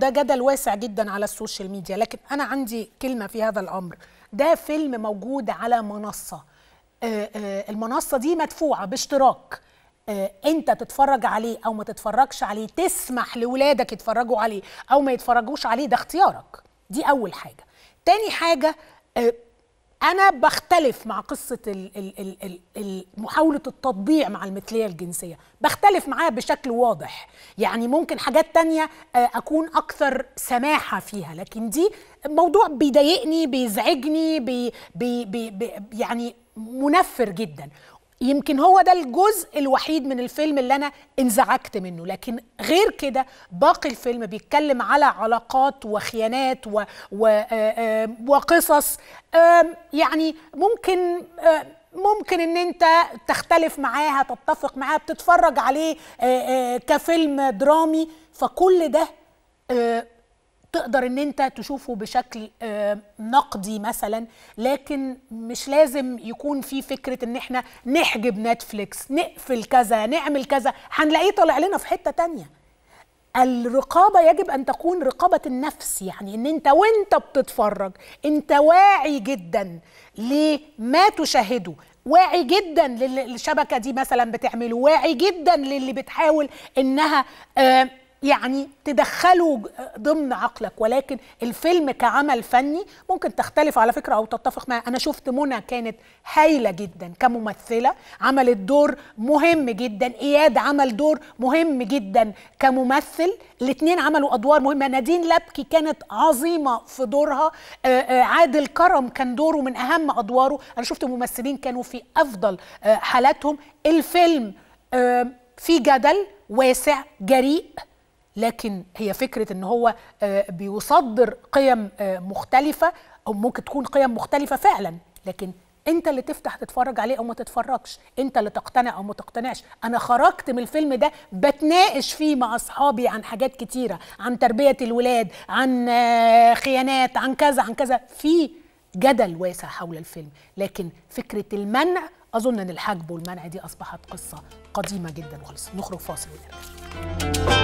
ده جدل واسع جدا على السوشيال ميديا لكن انا عندي كلمه في هذا الامر ده فيلم موجود على منصه آه، آه، المنصه دي مدفوعه باشتراك آه، انت تتفرج عليه او ما تتفرجش عليه تسمح لولادك يتفرجوا عليه او ما يتفرجوش عليه ده اختيارك دي اول حاجه تاني حاجه انا بختلف مع قصه محاوله التطبيع مع المثليه الجنسيه بختلف معاها بشكل واضح يعني ممكن حاجات تانية آه، اكون اكثر سماحه فيها لكن دي موضوع بيضايقني بيزعجني بي بي بي بي يعني منفر جدا يمكن هو ده الجزء الوحيد من الفيلم اللي انا انزعجت منه لكن غير كده باقي الفيلم بيتكلم على علاقات وخيانات و... و... آه، آه، وقصص يعني ممكن آه، ممكن ان انت تختلف معاها تتفق معاها بتتفرج عليه كفيلم درامي فكل ده تقدر ان انت تشوفه بشكل آه، نقدي مثلا لكن مش لازم يكون في فكره ان احنا نحجب نتفليكس نقفل كذا نعمل كذا هنلاقيه طالع لنا في حته تانية الرقابة يجب أن تكون رقابة النفس يعني أن أنت وأنت بتتفرج أنت واعي جدا لما تشاهده واعي جدا للشبكة دي مثلا بتعمله واعي جدا للي بتحاول أنها آه يعني تدخله ضمن عقلك ولكن الفيلم كعمل فني ممكن تختلف على فكره او تتفق معي انا شفت منى كانت هايله جدا كممثله عملت دور مهم جدا اياد عمل دور مهم جدا كممثل الاثنين عملوا ادوار مهمه نادين لبكي كانت عظيمه في دورها آه، آه، عادل كرم كان دوره من اهم ادواره انا شفت ممثلين كانوا في افضل آه، حالاتهم الفيلم في جدل واسع جريء لكن هي فكره ان هو آه، بيصدر قيم آه، مختلفه او ممكن تكون قيم مختلفه فعلا لكن انت اللي تفتح تتفرج عليه او ما تتفرجش انت اللي تقتنع او ما تقتنعش انا خرجت من الفيلم ده بتناقش فيه مع اصحابي عن حاجات كتيره عن تربيه الولاد عن آه، خيانات عن كذا عن كذا في جدل واسع حول الفيلم لكن فكره المنع اظن ان الحجب والمنع دي اصبحت قصه قديمه جدا وخلص نخرج فاصل ونرجع